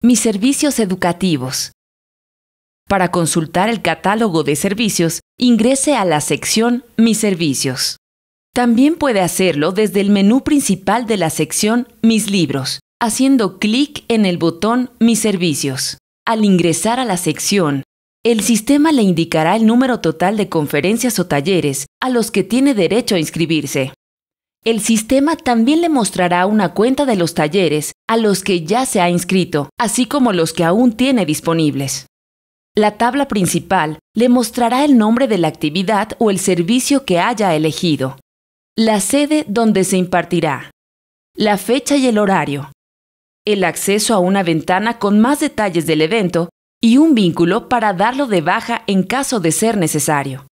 Mis servicios educativos. Para consultar el catálogo de servicios, ingrese a la sección Mis servicios. También puede hacerlo desde el menú principal de la sección Mis libros, haciendo clic en el botón Mis servicios. Al ingresar a la sección, el sistema le indicará el número total de conferencias o talleres a los que tiene derecho a inscribirse. El sistema también le mostrará una cuenta de los talleres a los que ya se ha inscrito, así como los que aún tiene disponibles. La tabla principal le mostrará el nombre de la actividad o el servicio que haya elegido, la sede donde se impartirá, la fecha y el horario, el acceso a una ventana con más detalles del evento y un vínculo para darlo de baja en caso de ser necesario.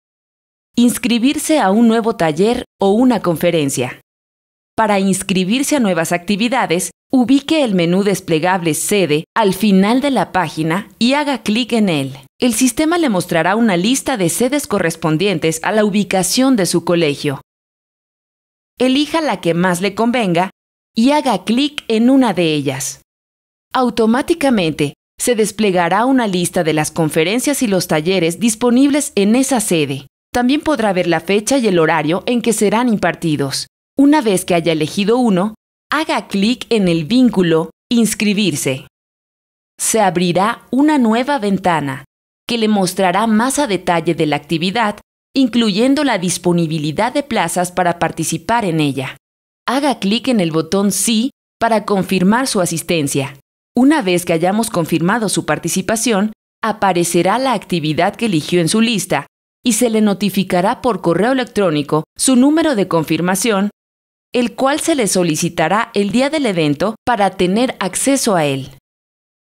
Inscribirse a un nuevo taller o una conferencia. Para inscribirse a nuevas actividades, ubique el menú desplegable Sede al final de la página y haga clic en él. El sistema le mostrará una lista de sedes correspondientes a la ubicación de su colegio. Elija la que más le convenga y haga clic en una de ellas. Automáticamente se desplegará una lista de las conferencias y los talleres disponibles en esa sede. También podrá ver la fecha y el horario en que serán impartidos. Una vez que haya elegido uno, haga clic en el vínculo Inscribirse. Se abrirá una nueva ventana que le mostrará más a detalle de la actividad, incluyendo la disponibilidad de plazas para participar en ella. Haga clic en el botón Sí para confirmar su asistencia. Una vez que hayamos confirmado su participación, aparecerá la actividad que eligió en su lista y se le notificará por correo electrónico su número de confirmación, el cual se le solicitará el día del evento para tener acceso a él.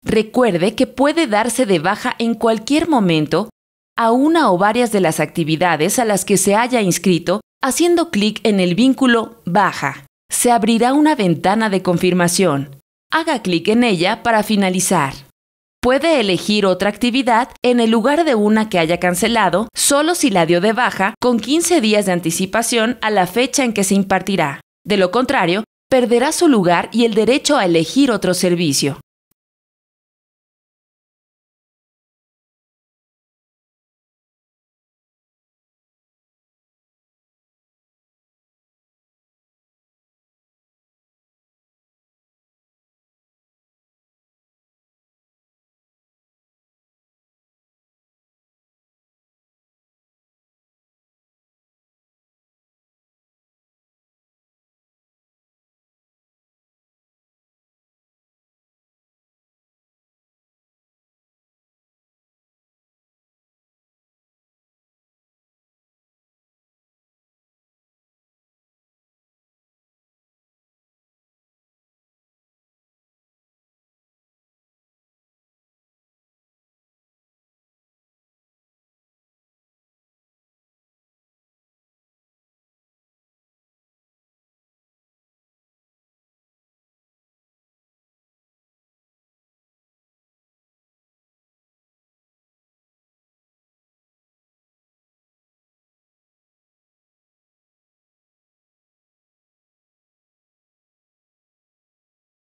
Recuerde que puede darse de baja en cualquier momento a una o varias de las actividades a las que se haya inscrito haciendo clic en el vínculo Baja. Se abrirá una ventana de confirmación. Haga clic en ella para finalizar puede elegir otra actividad en el lugar de una que haya cancelado, solo si la dio de baja con 15 días de anticipación a la fecha en que se impartirá. De lo contrario, perderá su lugar y el derecho a elegir otro servicio.